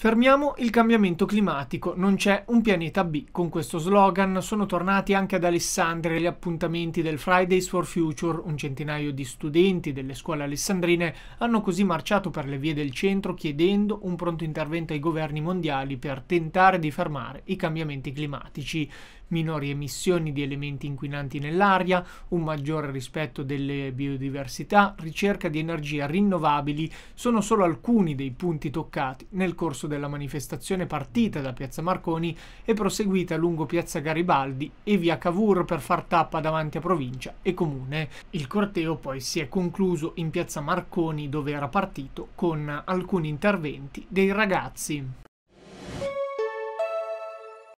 Fermiamo il cambiamento climatico, non c'è un pianeta B. Con questo slogan sono tornati anche ad Alessandria gli appuntamenti del Fridays for Future. Un centinaio di studenti delle scuole alessandrine hanno così marciato per le vie del centro chiedendo un pronto intervento ai governi mondiali per tentare di fermare i cambiamenti climatici. Minori emissioni di elementi inquinanti nell'aria, un maggiore rispetto delle biodiversità, ricerca di energie rinnovabili sono solo alcuni dei punti toccati nel corso della manifestazione partita da Piazza Marconi e proseguita lungo Piazza Garibaldi e via Cavour per far tappa davanti a provincia e comune. Il corteo poi si è concluso in Piazza Marconi dove era partito con alcuni interventi dei ragazzi.